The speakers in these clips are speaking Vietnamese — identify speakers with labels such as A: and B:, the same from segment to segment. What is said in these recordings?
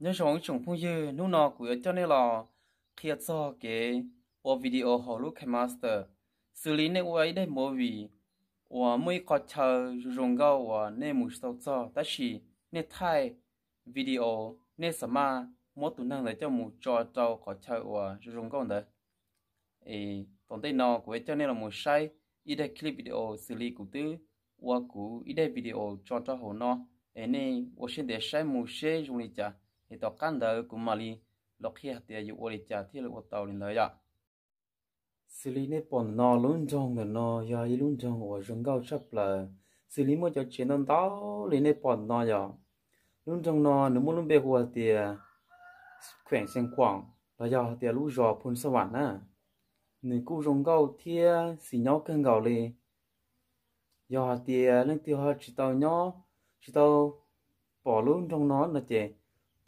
A: nhớ sống chúng phong dư nô nọ của cho nên là khi cho cái ở video họ lúc cái master xử lý nên ấy đây mỗi vì và mới có chờ dùng gạo và nên một số cho ta chỉ nên thay video nên sao mà mỗi tuần năng để cho một trò trò có chờ và dùng gạo đấy ấy tổng tên nọ của cho nên là một sai ít đây clip video xử lý của tư và của ít đây video cho cho họ nọ ấy nên và xin để sai một sai dùng lý chả thì tao căn đời cũng mà li lọc hết hạt tiền dụ đi trả thì lục tàu linh lời ạ xử lý nếp bọn nó luôn trong là nó giờ ý luôn trong ở rừng cao sắp là xử lý một cho chuyện đơn tao linh nếp bọn nó giờ luôn trong nó nếu muốn bê hoa thì khỏe sen quang là ya thì lũ giò phun sơ bản à nếu cú rừng cao thì xì nhau cân gạo liền giờ thì lên tiêu hoa chỉ tao nhau chỉ tao bỏ luôn trong nó là chị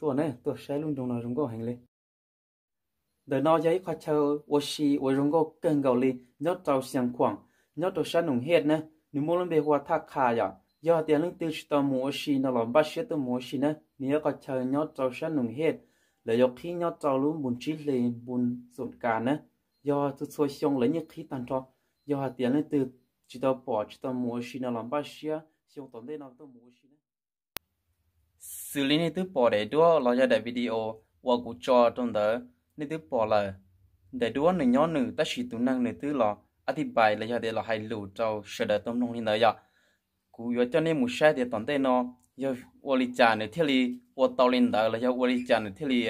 A: ตัวเนี่ยตัวใช้ลุงจงนอจงก็เห็นเลยเดี๋ยวนอใจข้าเช่าว่าชีว่าจงก็เก่งเกาหลียอดเจ้าเสียงขวางยอดตัวฉันหนุ่มเฮ็ดนะนิมลเบหัวทักขาอย่ายอดเตียงตื้อชิตมัวชีนอหลอมบัชเชตมัวชีนะเนี่ยข้าเช่ายอดเจ้าฉันหนุ่มเฮ็ดแล้วยกขี้ยอดเจ้าลุ้มบุญชีเลยบุญส่วนการนะยอดตัวช่วยชงเลยเนี่ยขี้ตันจอยอดเตียงตื้อชิตปอชิตมัวชีนอหลอมบัชเชตชงตอนได้นอนตัวมัวชีนะ xử lý nên thứ bỏ để đua lo ra đại video và cũng cho trong đó nên thứ bỏ là để đua nửa nhỏ nửa ta chỉ tụ năng nửa thứ lo à thì bài là ra để lo hay lù cho sửa đợi tôm nông lên đó giờ cú yo cho nên một sai để toàn thế nó giờ vô lý trả nửa thiết lý vô tàu lên đó là giờ vô lý trả nửa thiết lý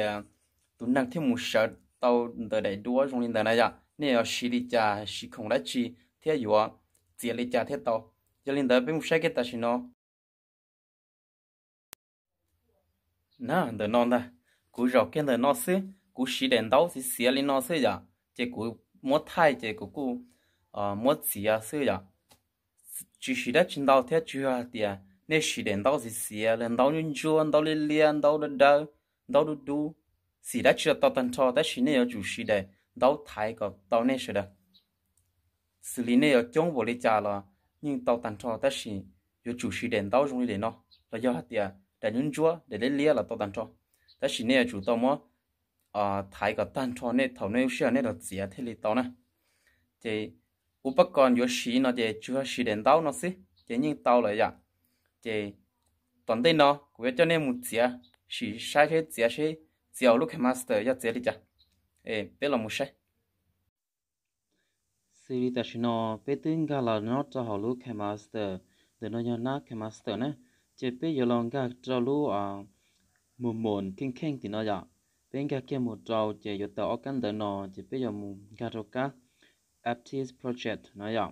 A: tụ năng thêm một sợ tàu đợi để đua trong lên đó này giờ nên là xí lý trả xử không đã chi thế yo chỉ lý trả thế tàu giờ lên đó bên một sai cái ta chỉ nó na the non da cú rọc kia the nó xí cú xí đèn đâu xí xí lên nó dạ. xí giờ chỉ cú mua thay chỉ cú cú ờ, dạ. à mua xí à xí giờ chỉ xí đã chín đâu thế chưa à thì à nên xí đèn đâu xí xí lên đâu nhung chua đâu lên liền đâu đâu đâu đâu đâu đâu xí đã chưa tao tận cho đã xí này ở chủ xí đây đâu thay có tao nên xí đó xử lý này ở trong bộ lý trả là nhưng tao tận cho đã xí có chủ xí đèn đâu dùng đi để nó là do hạt tiền để nhún chúa để lấy lia là to tan cho ta chỉ nè chủ tao mà à thái cái tan cho nè thầu nè xưa nè là gì à thế li tao nè thì upakon yo shi nó thì chúa shi đến tao nó xí thì nhưng tao lại dạ thì toàn tên nó của cho nên một gì à chỉ sai cái gì xí, thế gì lúc cái master ya gì đi chả ê bé là một xí, Siri ta chỉ nó bé tiếng gà là nó cho họ lúc cái master để nó nhớ nát cái master nè chế bây giờ lòng gà trâu lú ờ, à mồm mồm kinh kinh thì nó dạ bên gà kia một trâu chế giờ tao căn đời nó chế bây giờ mồm gà trâu cá aptis project nó dạ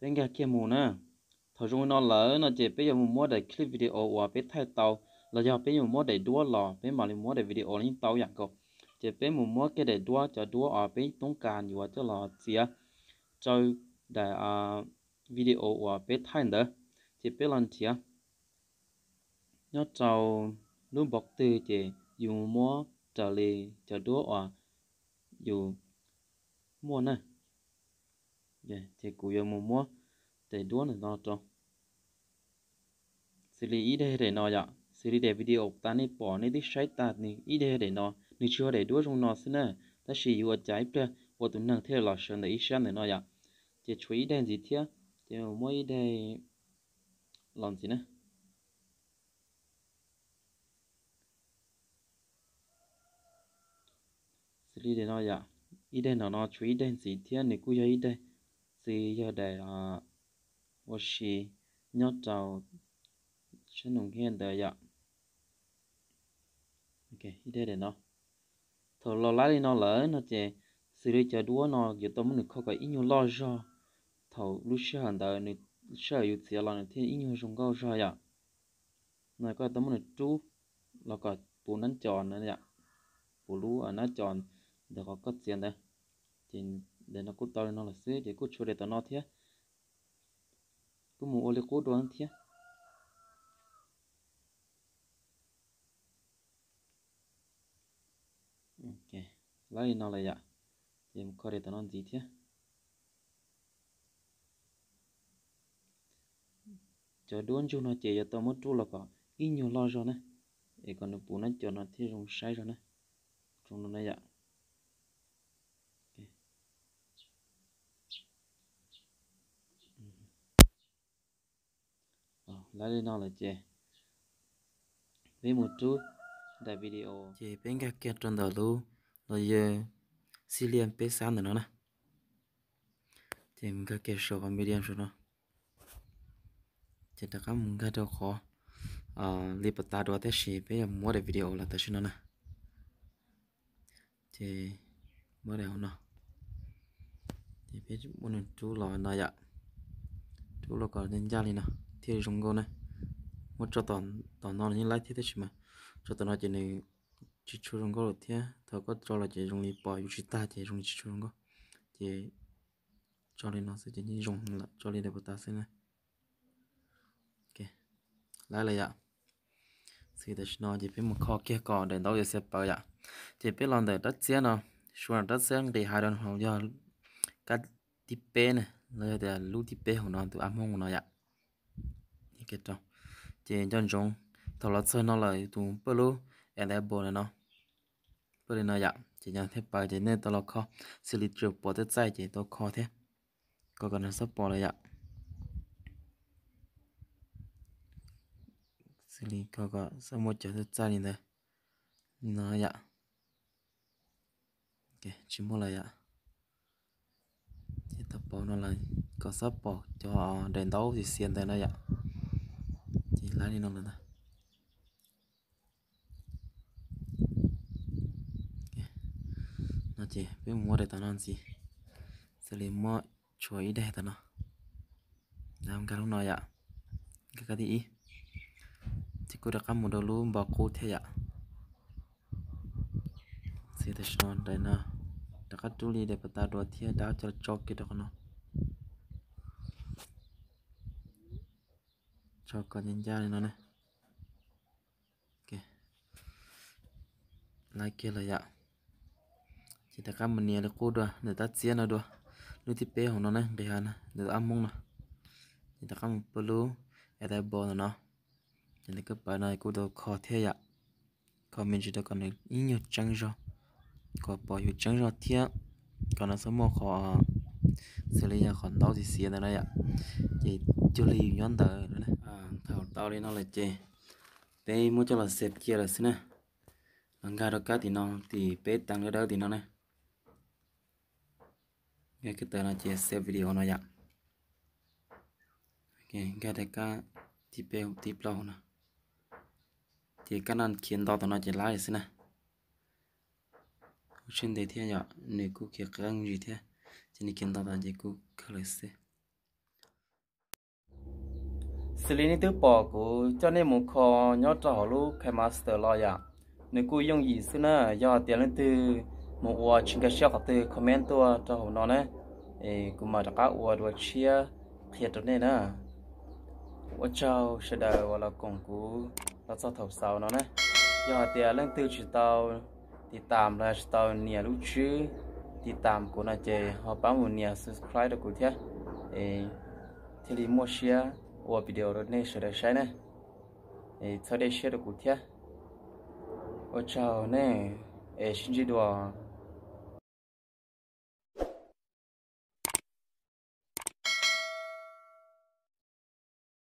A: bên gà kia mồm nữa thầu chúng nó lỡ nó chế bây giờ mồm mua để clip video và bên thay tàu là do bên giờ mua để đua lò bên mà mua để video lên tàu dạng cậu chế bên mồm mua cái để đua cho đua ở bên tung càn nhiều cho lò chia cho à video và bên thay nữa chế bên lần chia nhớ trâu lúc bọc tư chè dù mua trở lì trở đúa ở dù mua nè dạ chè cụ giờ mua mua để đúa này nó cho xử lý ý đề để nó dạ xử lý để video ta nên bỏ nên đi sai ta nên ý đề để nó nên chưa để đúa trong nó xin nè ta chỉ vừa trái bơ vừa tụi nàng theo lọt sơn để ý xem để nó dạ chè chú ý đề gì thế chè mua ý đề làm gì nữa xử lý để nó vậy, ít đây nó nó chú ý đến gì thiên này cứ giờ ít đây gì giờ để là vô sĩ nhớ trào chân đồng hiền để vậy, ok ít đây để nó thầu lo lá đi nó lỡ nó chơi, xử lý chờ đua nó giờ tôi muốn không có ít nhiều lo cho thầu lúc sau hàng đời này sau yêu tiền là thiên ít nhiều dùng cao cho vậy, dạ. này có tôi muốn chú là có bù nắn tròn nữa vậy, dạ. bù lú à nó tròn để có cất tiền đây thì để nó cút to nó là dễ để cút chỗ để tao nó thế cứ mua ô liu cút đồ ăn thế ok lấy nó là dạ thì em có để tao nó gì thế cho đốn chúng nó chỉ cho tao mất tru là bảo ít nhiều lo rồi nè để còn nó bù nó cho nó thế rồi sai rồi nè trong nó này dạ là lên nó là chè với một chút đại video chè bên cái kia trong đó luôn là giờ silian pê san nữa nè chè mình cái kia sầu và medium rồi nó chè đã có mình cái đâu khó à li bắt ta đó thế chè bây giờ mua đại video là tới nó nè chè mua đại hôm nào thì biết muốn chú lo nó dạ chú lo còn nên ra đi nào thì dùng go này một cho toàn toàn nó như lái thế thế mà cho toàn nó chỉ này chỉ chú dùng go rồi thế thọ có cho là chỉ dùng đi bỏ chỉ ta chỉ dùng chỉ chú dùng go chỉ cho nên nó sẽ chỉ như dùng là cho nên để bắt ta xem này ok lại là vậy thì ta nó chỉ biết một kho kia còn để đâu giờ sẽ bảo vậy chỉ biết làm để đất xe nó xuống đất xe để hai đơn hồng do cắt tiếp bên này rồi để lưu tiếp bên của nó tụ âm hông của nó vậy dạ cái trò chỉ chân trống thầu là sơn nó là tụ bơ lú em đã bồ này nó bơ này nó dạ chỉ nhận thế bài chỉ nên tao là kho xử lý trượt bỏ tới sai chỉ tao kho thế có cần nó sắp bỏ này, dạ xử lý có có sắp một chỗ tới sai này đây nó dạ ok chỉ mua lại dạ chỉ tập bỏ nó là có sắp bỏ cho đèn đấu thì xiên tới nó dạ 何飲んだな chị với mua để tao non gì sẽ lấy mua chuối để tao nó làm cái lúc nói ạ cái cái gì chỉ có được cắm một đầu lúa bỏ cô thế ạ sẽ thấy nó đây nó đã cắt chú để bắt ta đuổi theo đã cho cho cái đó nó cho con nhân da này nó này ok lại kia là dạ chỉ ta các mình nhớ là cô đó để ta chia nó đó lúc thì bé của nó này để hắn để ta mông nó chỉ ta các mình pelu ở đây bò nó chỉ ta các bài này cô đó khó thế dạ khó mình chỉ ta còn này nhiều trắng rồi có bỏ nhiều trắng rồi thế còn là số một khó ờ, xử lý cho còn tao gì xia nữa đây ạ chị chú lý nhón tờ nữa nè à thảo tao đi nó là chê bé muốn cho là xếp kia là xin nè lần ga đó cá thì nó thì bé tăng nữa đâu thì nó nè nghe cái tờ là chê xếp video nó ạ ok nghe thấy cá thì bé thì lâu nè thì cái này khiến tao tao nó chỉ lái xin nè xin đề thế nhở nếu cứ kia cái gì thế chỉ chinikinda ji ku khalise Silini tu bỏ của cho nên một kho nhớ trò lu khai master lo ya. Nếu cô dùng gì xưa nè, do tiền lên từ một ua chừng cái shop từ comment tua cho hồ nó nè. Ê, cô mà đã ua đồ chia thiệt rồi nè nè. Ua chào sẽ đời và là cùng cú là sao thầu sau nó nè. Do tiền lên từ chỉ tao thì tạm là chỉ tao nhà lúc chứ ติดตามกูนะเจฮอปังมุนเนีย subscribe กูเถอะเอที่รีโมเชียว่าวิดีโอรถเนี่ยสุดใช่ไหมเอทอดเชียกูเถอะว่าเจ้าเนี่ยเอชินจิดัว